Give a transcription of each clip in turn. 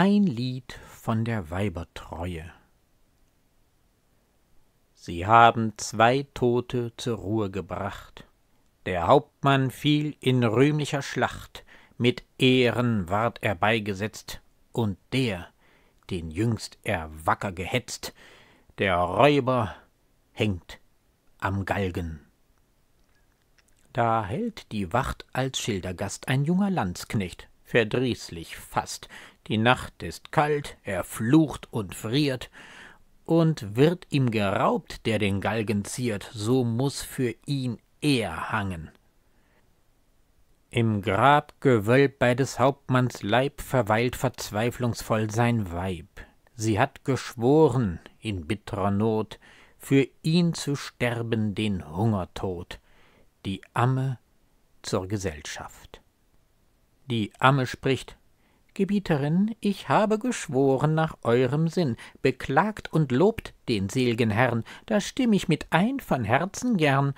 Ein Lied von der Weibertreue. Sie haben zwei Tote zur Ruhe gebracht. Der Hauptmann fiel in rühmlicher Schlacht, mit Ehren ward er beigesetzt, und der, den jüngst er wacker gehetzt, der Räuber hängt am Galgen. Da hält die Wacht als Schildergast ein junger Landsknecht, verdrießlich fast, die Nacht ist kalt, er flucht und friert, und wird ihm geraubt, der den Galgen ziert, so muß für ihn er hangen. Im Grabgewölb bei des Hauptmanns Leib verweilt verzweiflungsvoll sein Weib. Sie hat geschworen, in bittrer Not, für ihn zu sterben den Hungertod, die Amme zur Gesellschaft. Die Amme spricht, Gebieterin, ich habe geschworen nach eurem Sinn, beklagt und lobt den selgen Herrn, da stimm ich mit ein von Herzen gern,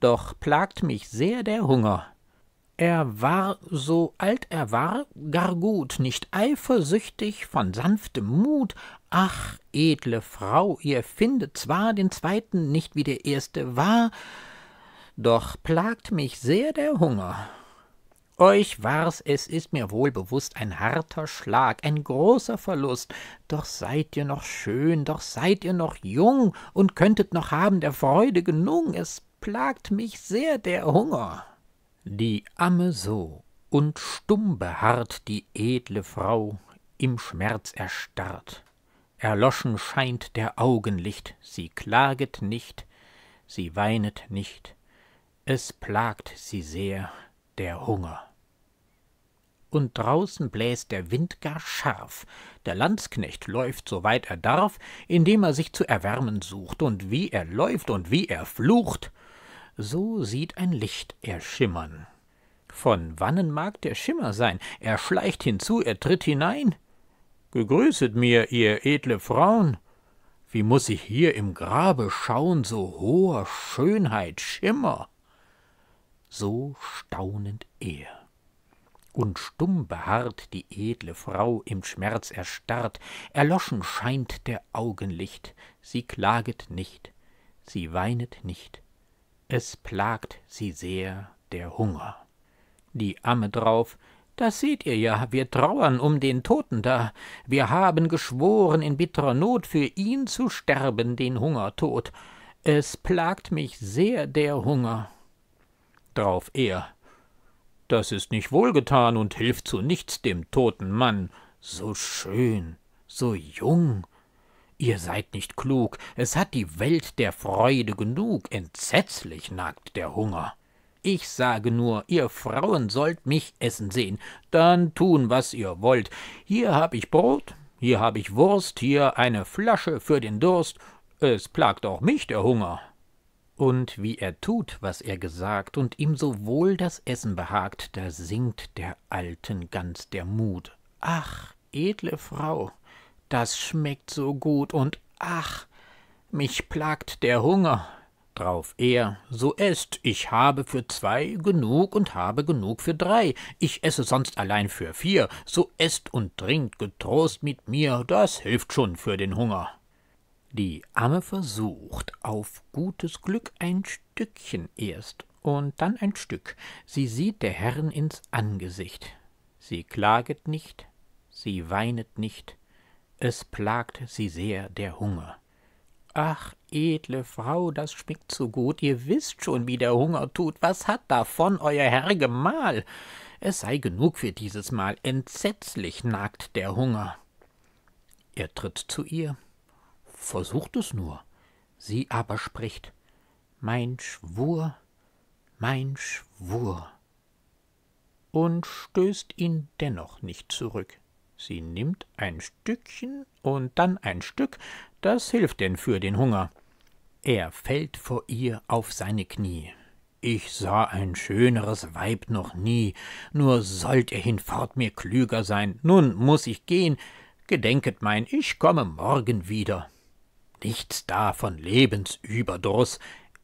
doch plagt mich sehr der Hunger. Er war, so alt er war, gar gut, nicht eifersüchtig, von sanftem Mut. Ach, edle Frau, ihr findet zwar den zweiten nicht wie der erste war, doch plagt mich sehr der Hunger. Euch war's, es ist mir wohl bewusst, ein harter Schlag, ein großer Verlust, doch seid ihr noch schön, doch seid ihr noch jung und könntet noch haben der Freude genung, es plagt mich sehr der Hunger. Die Amme so und stumm beharrt die edle Frau, im Schmerz erstarrt. Erloschen scheint der Augenlicht, sie klaget nicht, sie weinet nicht, es plagt sie sehr, der Hunger. Und draußen bläst der Wind gar scharf, der Landsknecht läuft, soweit er darf, indem er sich zu erwärmen sucht, und wie er läuft und wie er flucht, so sieht ein Licht erschimmern. Von wannen mag der Schimmer sein, er schleicht hinzu, er tritt hinein. Gegrüßet mir, ihr edle Frauen, wie muß ich hier im Grabe schauen, so hoher Schönheit Schimmer? so staunend er. Und stumm beharrt die edle Frau, im Schmerz erstarrt, erloschen scheint der Augenlicht, sie klaget nicht, sie weinet nicht, es plagt sie sehr der Hunger. Die Amme drauf, das seht ihr ja, wir trauern um den Toten da, wir haben geschworen, in bitterer Not für ihn zu sterben, den Hungertod. Es plagt mich sehr der Hunger, drauf er. Das ist nicht wohlgetan und hilft zu nichts dem toten Mann. So schön, so jung. Ihr seid nicht klug, es hat die Welt der Freude genug, entsetzlich nagt der Hunger. Ich sage nur, ihr Frauen sollt mich essen sehen, dann tun, was ihr wollt. Hier hab ich Brot, hier hab ich Wurst, hier eine Flasche für den Durst, es plagt auch mich der Hunger. Und wie er tut, was er gesagt, und ihm so wohl das Essen behagt, da sinkt der Alten ganz der Mut. Ach, edle Frau, das schmeckt so gut, und ach, mich plagt der Hunger. Drauf er, so esst, ich habe für zwei genug und habe genug für drei, ich esse sonst allein für vier, so esst und trinkt getrost mit mir, das hilft schon für den Hunger. Die Amme versucht auf gutes Glück ein Stückchen erst und dann ein Stück. Sie sieht der Herrn ins Angesicht. Sie klaget nicht, sie weinet nicht, es plagt sie sehr der Hunger. Ach, edle Frau, das schmeckt so gut, ihr wisst schon, wie der Hunger tut, was hat davon euer Herr Gemahl? Es sei genug für dieses Mal, entsetzlich nagt der Hunger. Er tritt zu ihr, versucht es nur. Sie aber spricht, mein Schwur, mein Schwur. Und stößt ihn dennoch nicht zurück. Sie nimmt ein Stückchen und dann ein Stück, das hilft denn für den Hunger. Er fällt vor ihr auf seine Knie. Ich sah ein schöneres Weib noch nie, nur sollt ihr hinfort mir klüger sein, nun muß ich gehen, gedenket mein, ich komme morgen wieder. Nichts da von Lebensüberdruss.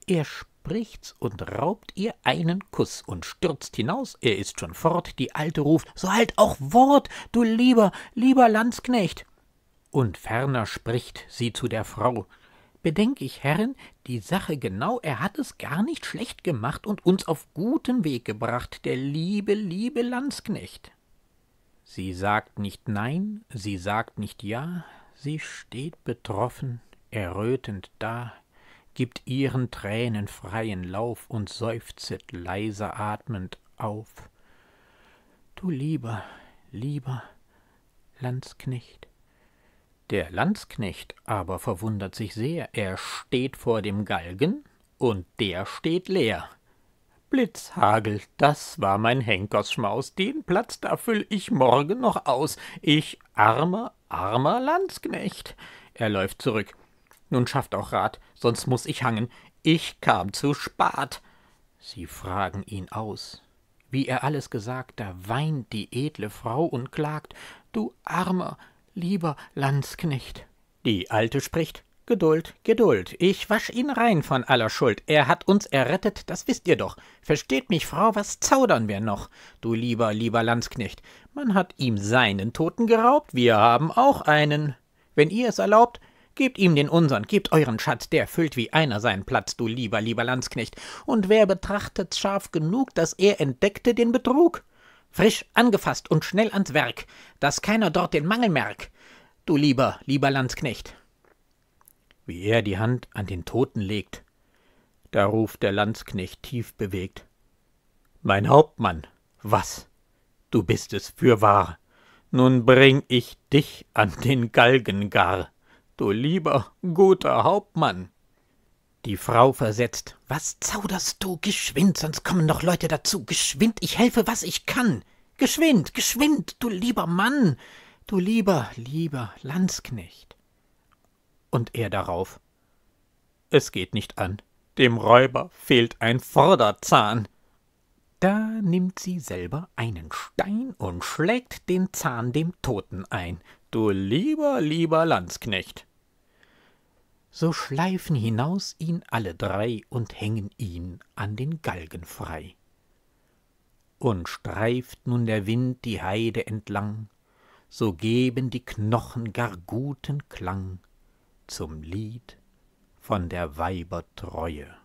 Er spricht's und raubt ihr einen Kuss und stürzt hinaus, er ist schon fort, die Alte ruft, so halt auch Wort, du lieber, lieber Landsknecht. Und ferner spricht sie zu der Frau, Bedenk ich, Herren, die Sache genau, er hat es gar nicht schlecht gemacht und uns auf guten Weg gebracht, der liebe, liebe Landsknecht. Sie sagt nicht Nein, sie sagt nicht Ja, sie steht betroffen errötend da, gibt ihren Tränen freien Lauf und seufzet leiser atmend auf. Du lieber, lieber Landsknecht. Der Landsknecht aber verwundert sich sehr, er steht vor dem Galgen und der steht leer. Blitzhagel, das war mein Henkersschmaus, den Platz da füll ich morgen noch aus. Ich armer, armer Landsknecht. Er läuft zurück. Nun schafft auch Rat, sonst muß ich hangen. Ich kam zu spat. Sie fragen ihn aus. Wie er alles gesagt, da weint die edle Frau und klagt, du armer, lieber Landsknecht. Die Alte spricht, Geduld, Geduld, ich wasch ihn rein von aller Schuld. Er hat uns errettet, das wisst ihr doch. Versteht mich, Frau, was zaudern wir noch? Du lieber, lieber Landsknecht, man hat ihm seinen Toten geraubt, wir haben auch einen. Wenn ihr es erlaubt, Gebt ihm den unsern, gebt euren Schatz, der füllt wie einer seinen Platz, du lieber, lieber Landsknecht. Und wer betrachtet's scharf genug, dass er entdeckte den Betrug? Frisch angefasst und schnell ans Werk, dass keiner dort den Mangel merk, du lieber, lieber Landsknecht. Wie er die Hand an den Toten legt, da ruft der Landsknecht tief bewegt. Mein Hauptmann, was? Du bist es fürwahr. Nun bring ich dich an den Galgen gar du lieber, guter Hauptmann. Die Frau versetzt, was zauderst du, geschwind, sonst kommen noch Leute dazu, geschwind, ich helfe, was ich kann, geschwind, geschwind, du lieber Mann, du lieber, lieber Landsknecht. Und er darauf, es geht nicht an, dem Räuber fehlt ein Vorderzahn. Da nimmt sie selber einen Stein und schlägt den Zahn dem Toten ein, du lieber, lieber Landsknecht so schleifen hinaus ihn alle drei und hängen ihn an den Galgen frei. Und streift nun der Wind die Heide entlang, so geben die Knochen gar guten Klang zum Lied von der Weiber Treue.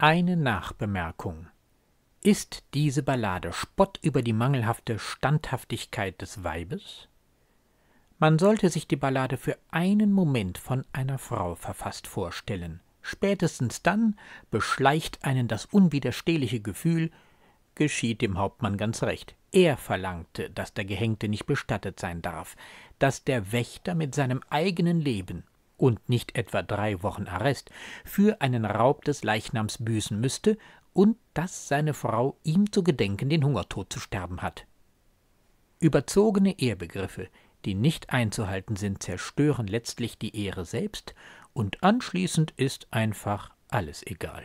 Eine Nachbemerkung ist diese Ballade Spott über die mangelhafte Standhaftigkeit des Weibes? Man sollte sich die Ballade für einen Moment von einer Frau verfasst vorstellen. Spätestens dann beschleicht einen das unwiderstehliche Gefühl, geschieht dem Hauptmann ganz recht. Er verlangte, dass der Gehängte nicht bestattet sein darf, dass der Wächter mit seinem eigenen Leben und nicht etwa drei Wochen Arrest für einen Raub des Leichnams büßen müsste, und dass seine Frau ihm zu gedenken den Hungertod zu sterben hat. Überzogene Ehrbegriffe, die nicht einzuhalten sind, zerstören letztlich die Ehre selbst, und anschließend ist einfach alles egal.